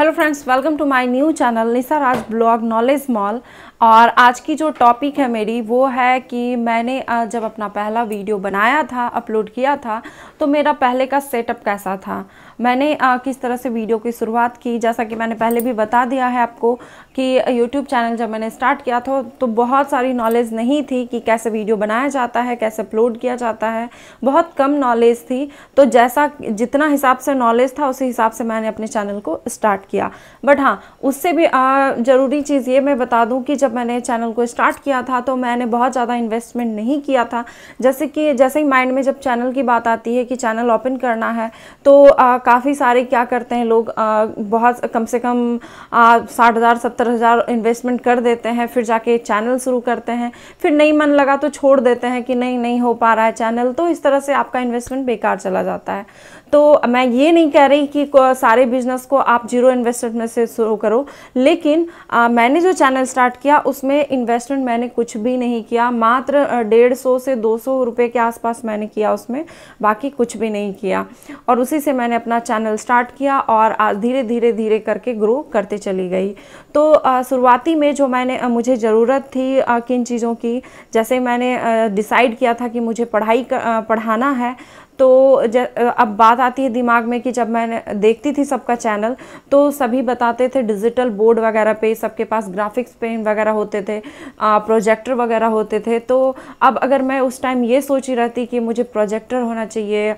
hello friends welcome to my new channel nisa raj blog knowledge mall और आज की जो टॉपिक है मेरी वो है कि मैंने जब अपना पहला वीडियो बनाया था अपलोड किया था तो मेरा पहले का सेटअप कैसा था मैंने किस तरह से वीडियो की शुरुआत की जैसा कि मैंने पहले भी बता दिया है आपको कि यूट्यूब चैनल जब मैंने स्टार्ट किया था तो बहुत सारी नॉलेज नहीं थी कि कैसे वीडियो बनाया जाता है कैसे अपलोड किया जाता है बहुत कम नॉलेज थी तो जैसा जितना हिसाब से नॉलेज था उसी हिसाब से मैंने अपने चैनल को स्टार्ट किया बट हाँ उससे भी ज़रूरी चीज़ ये मैं बता दूँ कि जब जब मैंने चैनल को स्टार्ट किया था तो मैंने बहुत ज़्यादा इन्वेस्टमेंट नहीं किया था जैसे कि जैसे ही माइंड में जब चैनल की बात आती है कि चैनल ओपन करना है तो काफ़ी सारे क्या करते हैं लोग आ, बहुत कम से कम साठ हज़ार सत्तर हज़ार इन्वेस्टमेंट कर देते हैं फिर जाके चैनल शुरू करते हैं फिर नहीं मन लगा तो छोड़ देते हैं कि नहीं नहीं हो पा रहा है चैनल तो इस तरह से आपका इन्वेस्टमेंट बेकार चला जाता है तो मैं ये नहीं कह रही कि सारे बिजनेस को आप जीरो इन्वेस्टमेंट में से शुरू करो लेकिन आ, मैंने जो चैनल स्टार्ट किया उसमें इन्वेस्टमेंट मैंने कुछ भी नहीं किया मात्र डेढ़ सौ से दो सौ रुपये के आसपास मैंने किया उसमें बाकी कुछ भी नहीं किया और उसी से मैंने अपना चैनल स्टार्ट किया और धीरे धीरे धीरे करके ग्रो करते चली गई तो शुरुआती में जो मैंने मुझे ज़रूरत थी किन चीज़ों की जैसे मैंने डिसाइड किया था कि मुझे पढ़ाई पढ़ाना है तो अब बात आती है दिमाग में कि जब मैंने देखती थी सबका चैनल तो सभी बताते थे डिजिटल बोर्ड वगैरह पे सबके पास ग्राफिक्स पेन वगैरह होते थे प्रोजेक्टर वगैरह होते थे तो अब अगर मैं उस टाइम ये सोची रहती कि मुझे प्रोजेक्टर होना चाहिए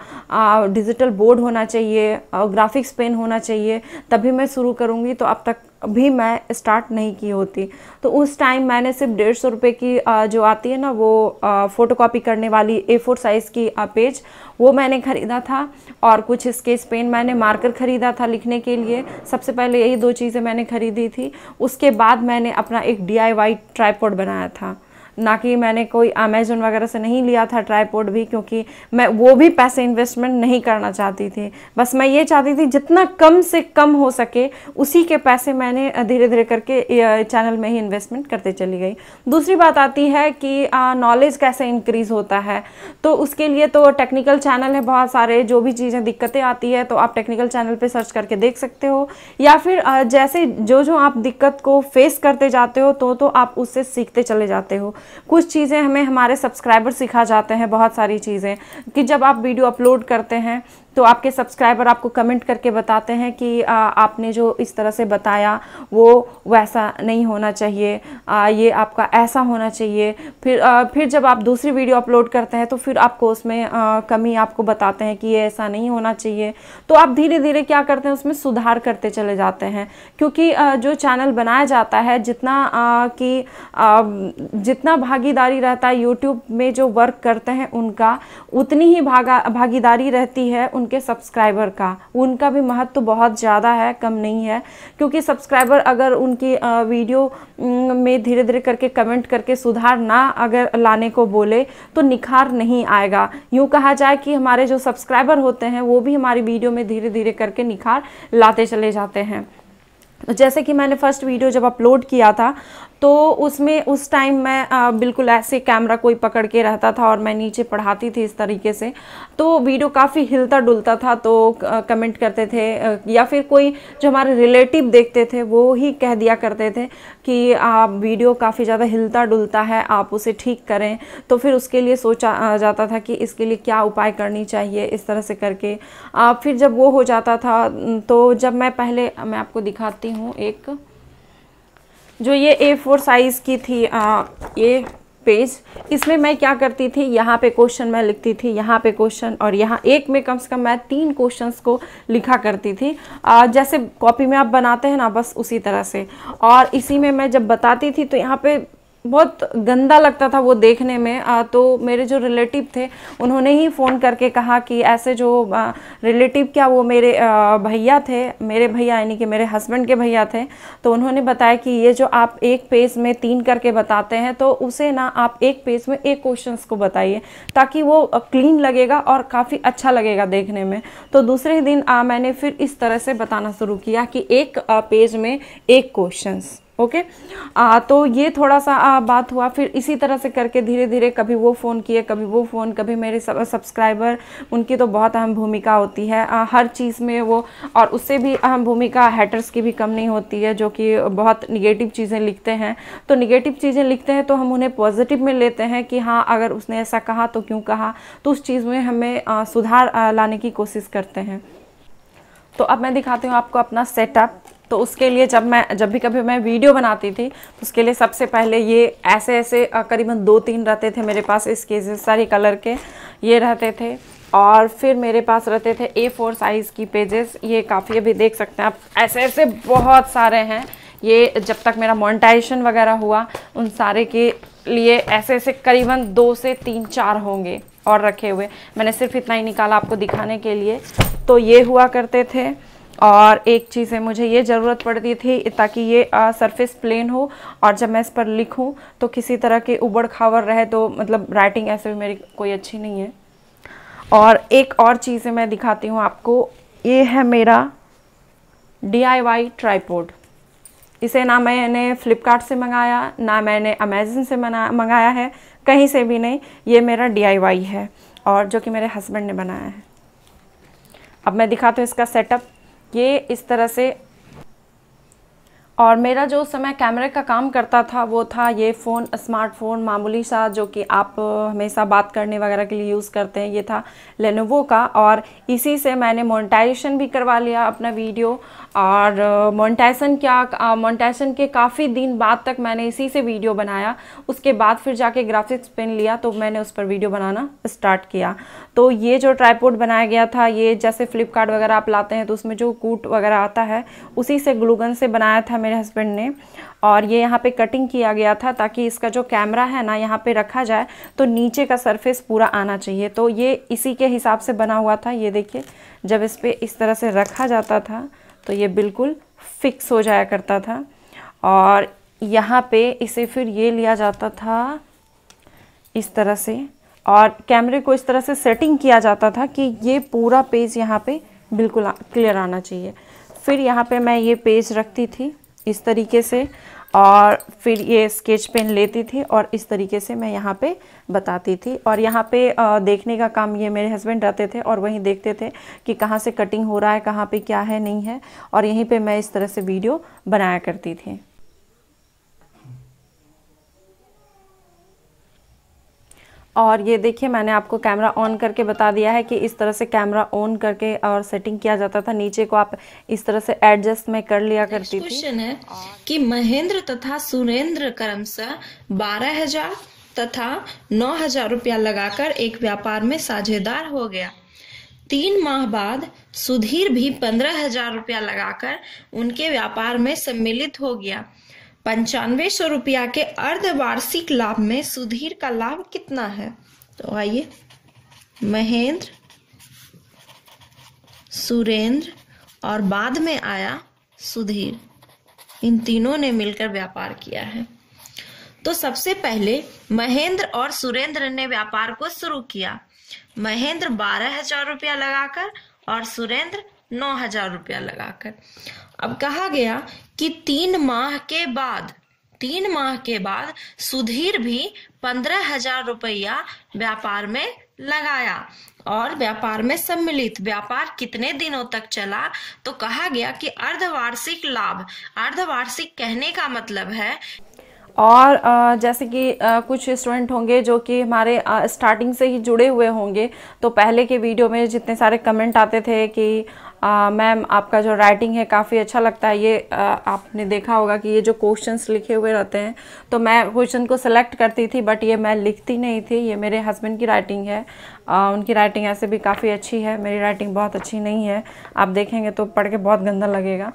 डिजिटल बोर्ड होना चाहिए और ग्राफिक्स पेन होना चाहिए तभी मैं शुरू करूँगी तो अब तक भी मैं स्टार्ट नहीं की होती तो उस टाइम मैंने सिर्फ डेढ़ सौ रुपये की जो आती है ना वो फ़ोटोकॉपी करने वाली ए फोर साइज़ की पेज वो मैंने ख़रीदा था और कुछ स्केच पेन मैंने मार्कर ख़रीदा था लिखने के लिए सबसे पहले यही दो चीज़ें मैंने ख़रीदी थी उसके बाद मैंने अपना एक डी आई वाई बनाया था ना कि मैंने कोई अमेजोन वगैरह से नहीं लिया था ट्राईपोर्ड भी क्योंकि मैं वो भी पैसे इन्वेस्टमेंट नहीं करना चाहती थी बस मैं ये चाहती थी जितना कम से कम हो सके उसी के पैसे मैंने धीरे धीरे करके चैनल में ही इन्वेस्टमेंट करते चली गई दूसरी बात आती है कि नॉलेज कैसे इंक्रीज होता है तो उसके लिए तो टेक्निकल चैनल है बहुत सारे जो भी चीज़ें दिक्कतें आती है तो आप टेक्निकल चैनल पर सर्च करके देख सकते हो या फिर जैसे जो जो आप दिक्कत को फेस करते जाते हो तो तो आप उससे सीखते चले जाते हो कुछ चीज़ें हमें हमारे सब्सक्राइबर सिखा जाते हैं बहुत सारी चीज़ें कि जब आप वीडियो अपलोड करते हैं तो आपके सब्सक्राइबर आपको कमेंट करके बताते हैं कि आ, आपने जो इस तरह से बताया वो वैसा नहीं होना चाहिए आ, ये आपका ऐसा होना चाहिए फिर आ, फिर जब आप दूसरी वीडियो अपलोड करते हैं तो फिर आपको उसमें आ, कमी आपको बताते हैं कि ये ऐसा नहीं होना चाहिए तो आप धीरे धीरे क्या करते हैं उसमें सुधार करते चले जाते हैं क्योंकि आ, जो चैनल बनाया जाता है जितना कि जितना भागीदारी रहता है यूट्यूब में जो वर्क करते हैं उनका उतनी ही भागा भागीदारी रहती है उनके सब्सक्राइबर का उनका भी महत्व तो बहुत ज़्यादा है कम नहीं है क्योंकि सब्सक्राइबर अगर उनकी वीडियो में धीरे धीरे करके कमेंट करके सुधार ना अगर लाने को बोले तो निखार नहीं आएगा यूँ कहा जाए कि हमारे जो सब्सक्राइबर होते हैं वो भी हमारी वीडियो में धीरे धीरे करके निखार लाते चले जाते हैं तो जैसे कि मैंने फर्स्ट वीडियो जब अपलोड किया था तो उसमें उस टाइम मैं आ, बिल्कुल ऐसे कैमरा कोई पकड़ के रहता था और मैं नीचे पढ़ाती थी इस तरीके से तो वीडियो काफ़ी हिलता डुलता था तो कमेंट करते थे या फिर कोई जो हमारे रिलेटिव देखते थे वो ही कह दिया करते थे कि आप वीडियो काफ़ी ज़्यादा हिलता डुलता है आप उसे ठीक करें तो फिर उसके लिए सोचा जाता था कि इसके लिए क्या उपाय करनी चाहिए इस तरह से करके फिर जब वो हो जाता था तो जब मैं पहले मैं आपको दिखाती हूँ एक जो ये ए फोर साइज़ की थी आ, ये पेज इसमें मैं क्या करती थी यहाँ पे क्वेश्चन मैं लिखती थी यहाँ पे क्वेश्चन और यहाँ एक में कम से कम मैं तीन क्वेश्चंस को लिखा करती थी आ, जैसे कॉपी में आप बनाते हैं ना बस उसी तरह से और इसी में मैं जब बताती थी तो यहाँ पे बहुत गंदा लगता था वो देखने में आ, तो मेरे जो रिलेटिव थे उन्होंने ही फ़ोन करके कहा कि ऐसे जो आ, रिलेटिव क्या वो मेरे भैया थे मेरे भैया यानी कि मेरे हस्बैंड के भैया थे तो उन्होंने बताया कि ये जो आप एक पेज में तीन करके बताते हैं तो उसे ना आप एक पेज में एक क्वेश्चन को बताइए ताकि वो क्लीन लगेगा और काफ़ी अच्छा लगेगा देखने में तो दूसरे दिन आ, मैंने फिर इस तरह से बताना शुरू किया कि एक पेज में एक क्वेश्चन ओके okay? आ, तो ये थोड़ा सा आ, बात हुआ फिर इसी तरह से करके धीरे धीरे कभी वो फ़ोन किए कभी वो फ़ोन कभी मेरे सब, सब्सक्राइबर उनकी तो बहुत अहम भूमिका होती है आ, हर चीज़ में वो और उससे भी अहम भूमिका हैटर्स की भी कम नहीं होती है जो कि बहुत निगेटिव चीज़ें लिखते हैं तो निगेटिव चीज़ें लिखते हैं तो हम उन्हें पॉजिटिव में लेते हैं कि हाँ अगर उसने ऐसा कहा तो क्यों कहा तो उस चीज़ में हमें आ, सुधार आ, लाने की कोशिश करते हैं तो अब मैं दिखाती हूँ आपको अपना सेटअप तो उसके लिए जब मैं जब भी कभी मैं वीडियो बनाती थी तो उसके लिए सबसे पहले ये ऐसे ऐसे करीबन दो तीन रहते थे मेरे पास स्केचेस सारे कलर के ये रहते थे और फिर मेरे पास रहते थे ए फोर साइज़ की पेजेस ये काफ़ी अभी देख सकते हैं आप ऐसे ऐसे बहुत सारे हैं ये जब तक मेरा मोनिटाइजेशन वगैरह हुआ उन सारे के लिए ऐसे ऐसे करीबन दो से तीन चार होंगे और रखे हुए मैंने सिर्फ इतना ही निकाला आपको दिखाने के लिए तो ये हुआ करते थे और एक चीज़ है मुझे ये ज़रूरत पड़ती थी ताकि ये सरफेस प्लेन हो और जब मैं इस पर लिखूं तो किसी तरह के उबड़ खावर रहे तो मतलब राइटिंग ऐसे भी मेरी कोई अच्छी नहीं है और एक और चीज़ मैं दिखाती हूँ आपको ये है मेरा डी आई वाई ट्राईपोड इसे ना मैंने फ़्लिपकार्ट से मंगाया ना मैंने अमेज़न से मंगाया है कहीं से भी नहीं ये मेरा डी आई वाई है और जो कि मेरे हस्बैंड ने बनाया है अब मैं दिखाती हूँ इसका सेटअप ये इस तरह से और मेरा जो उस समय कैमरे का काम करता था वो था ये फ़ोन स्मार्टफोन मामूली सा जो कि आप हमेशा बात करने वगैरह के लिए यूज़ करते हैं ये था लेनोवो का और इसी से मैंने मोनेटाइजेशन भी करवा लिया अपना वीडियो और मोनेटाइजेशन क्या मोनेटाइजेशन के काफ़ी दिन बाद तक मैंने इसी से वीडियो बनाया उसके बाद फिर जाके ग्राफिक्स पेन लिया तो मैंने उस पर वीडियो बनाना स्टार्ट किया तो ये जो ट्राईपोर्ट बनाया गया था ये जैसे फ्लिपकार्ट वगैरह आप लाते हैं तो उसमें जो कूट वगैरह आता है उसी से ग्लूगन से बनाया था मेरे मेरे हस्बैंड ने और ये यहाँ पे कटिंग किया गया था ताकि इसका जो कैमरा है ना यहाँ पे रखा जाए तो नीचे का सरफेस पूरा आना चाहिए तो ये इसी के हिसाब से बना हुआ था ये देखिए जब इस पर इस तरह से रखा जाता था तो ये बिल्कुल फिक्स हो जाया करता था और यहाँ पे इसे फिर ये लिया जाता था इस तरह से और कैमरे को इस तरह से सेटिंग किया जाता था कि ये पूरा पेज यहाँ पे बिल्कुल क्लियर आना चाहिए फिर यहाँ पे मैं ये पेज रखती थी इस तरीके से और फिर ये स्केच पेन लेती थी और इस तरीके से मैं यहाँ पे बताती थी और यहाँ पे देखने का काम ये मेरे हस्बैंड रहते थे और वहीं देखते थे कि कहाँ से कटिंग हो रहा है कहाँ पे क्या है नहीं है और यहीं पे मैं इस तरह से वीडियो बनाया करती थी और ये देखिए मैंने आपको कैमरा ऑन करके बता दिया है कि इस तरह से कैमरा ऑन करके और सेटिंग किया जाता था नीचे को आप इस तरह से एडजस्ट में कर लिया करती थी क्वेश्चन है कि महेंद्र तथा सुरेंद्र से बारह हजार तथा नौ हजार रुपया लगाकर एक व्यापार में साझेदार हो गया तीन माह बाद सुधीर भी पंद्रह हजार रुपया लगाकर उनके व्यापार में सम्मिलित हो गया पंचानवे सौ रुपया के अर्धवार्षिक लाभ में सुधीर का लाभ कितना है तो आइए महेंद्र सुरेंद्र और बाद में आया सुधीर इन तीनों ने मिलकर व्यापार किया है तो सबसे पहले महेंद्र और सुरेंद्र ने व्यापार को शुरू किया महेंद्र बारह हजार रुपया लगाकर और सुरेंद्र नौ हजार रुपया लगाकर अब कहा गया कि तीन माह के बाद तीन माह के बाद सुधीर भी पंद्रह हजार रुपया व्यापार में लगाया और व्यापार में सम्मिलित व्यापार कितने दिनों तक चला तो कहा गया कि अर्धवार्षिक लाभ अर्धवार्षिक कहने का मतलब है और जैसे कि कुछ स्टूडेंट होंगे जो कि हमारे स्टार्टिंग से ही जुड़े हुए होंगे तो पहले के वीडियो में जितने सारे कमेंट आते थे कि मैम आपका जो राइटिंग है काफ़ी अच्छा लगता है ये आ, आपने देखा होगा कि ये जो क्वेश्चंस लिखे हुए रहते हैं तो मैं क्वेश्चन को सिलेक्ट करती थी बट ये मैं लिखती नहीं थी ये मेरे हस्बैंड की राइटिंग है आ, उनकी राइटिंग ऐसे भी काफ़ी अच्छी है मेरी राइटिंग बहुत अच्छी नहीं है आप देखेंगे तो पढ़ के बहुत गंदा लगेगा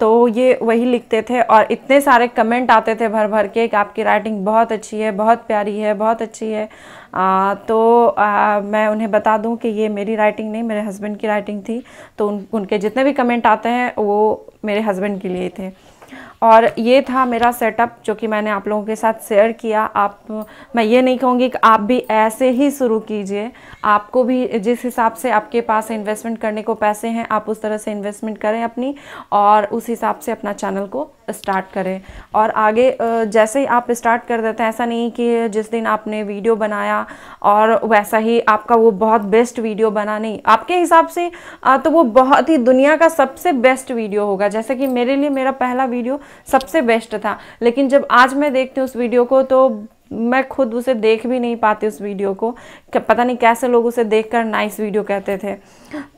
तो ये वही लिखते थे और इतने सारे कमेंट आते थे भर भर के कि आपकी राइटिंग बहुत अच्छी है बहुत प्यारी है बहुत अच्छी है आ, तो आ, मैं उन्हें बता दूं कि ये मेरी राइटिंग नहीं मेरे हस्बैंड की राइटिंग थी तो उन उनके जितने भी कमेंट आते हैं वो मेरे हस्बैंड के लिए थे और ये था मेरा सेटअप जो कि मैंने आप लोगों के साथ शेयर किया आप मैं ये नहीं कहूँगी कि आप भी ऐसे ही शुरू कीजिए आपको भी जिस हिसाब से आपके पास इन्वेस्टमेंट करने को पैसे हैं आप उस तरह से इन्वेस्टमेंट करें अपनी और उस हिसाब से अपना चैनल को स्टार्ट करें और आगे जैसे ही आप स्टार्ट कर देते हैं ऐसा नहीं कि जिस दिन आपने वीडियो बनाया और वैसा ही आपका वो बहुत बेस्ट वीडियो बना नहीं आपके हिसाब से तो वो बहुत ही दुनिया का सबसे बेस्ट वीडियो होगा जैसे कि मेरे लिए मेरा पहला वीडियो सबसे बेस्ट था लेकिन जब आज मैं देखती हूँ उस वीडियो को तो मैं खुद उसे देख भी नहीं पाती उस वीडियो को पता नहीं कैसे लोग उसे देख कर नाइस वीडियो कहते थे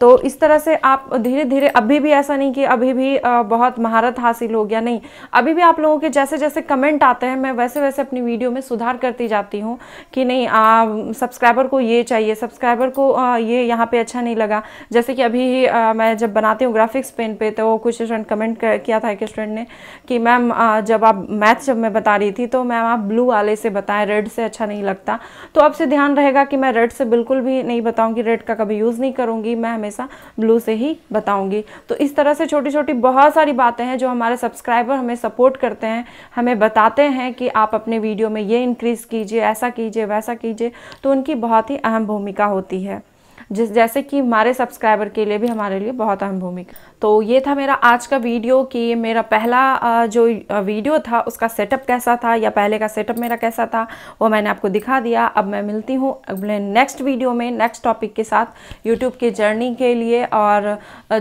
तो इस तरह से आप धीरे धीरे अभी भी ऐसा नहीं कि अभी भी बहुत महारत हासिल हो गया नहीं अभी भी आप लोगों के जैसे जैसे कमेंट आते हैं मैं वैसे वैसे अपनी वीडियो में सुधार करती जाती हूँ कि नहीं सब्सक्राइबर को ये चाहिए सब्सक्राइबर को आ, ये यहाँ पर अच्छा नहीं लगा जैसे कि अभी आ, मैं जब बनाती हूँ ग्राफिक्स पेन पर तो कुछ स्टूडेंट कमेंट किया था एक स्टूडेंट ने कि मैम जब आप मैथ जब मैं बता रही थी तो मैम आप ब्लू वाले से बताया रेड से अच्छा नहीं लगता तो अब से ध्यान रहेगा कि मैं रेड से बिल्कुल भी नहीं बताऊँगी रेड का कभी यूज़ नहीं करूँगी मैं हमेशा ब्लू से ही बताऊँगी तो इस तरह से छोटी छोटी बहुत सारी बातें हैं जो हमारे सब्सक्राइबर हमें सपोर्ट करते हैं हमें बताते हैं कि आप अपने वीडियो में ये इंक्रीज़ कीजिए ऐसा कीजिए वैसा कीजिए तो उनकी बहुत ही अहम भूमिका होती है जिस जैसे कि हमारे सब्सक्राइबर के लिए भी हमारे लिए बहुत अहम भूमिका तो ये था मेरा आज का वीडियो कि मेरा पहला जो वीडियो था उसका सेटअप कैसा था या पहले का सेटअप मेरा कैसा था वो मैंने आपको दिखा दिया अब मैं मिलती हूँ अपने नेक्स्ट वीडियो में नेक्स्ट टॉपिक के साथ यूट्यूब की जर्नी के लिए और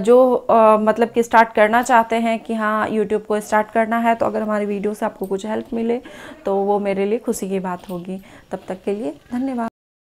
जो मतलब कि स्टार्ट करना चाहते हैं कि हाँ यूट्यूब को स्टार्ट करना है तो अगर हमारी वीडियो से आपको कुछ हेल्प मिले तो वो मेरे लिए खुशी की बात होगी तब तक के लिए धन्यवाद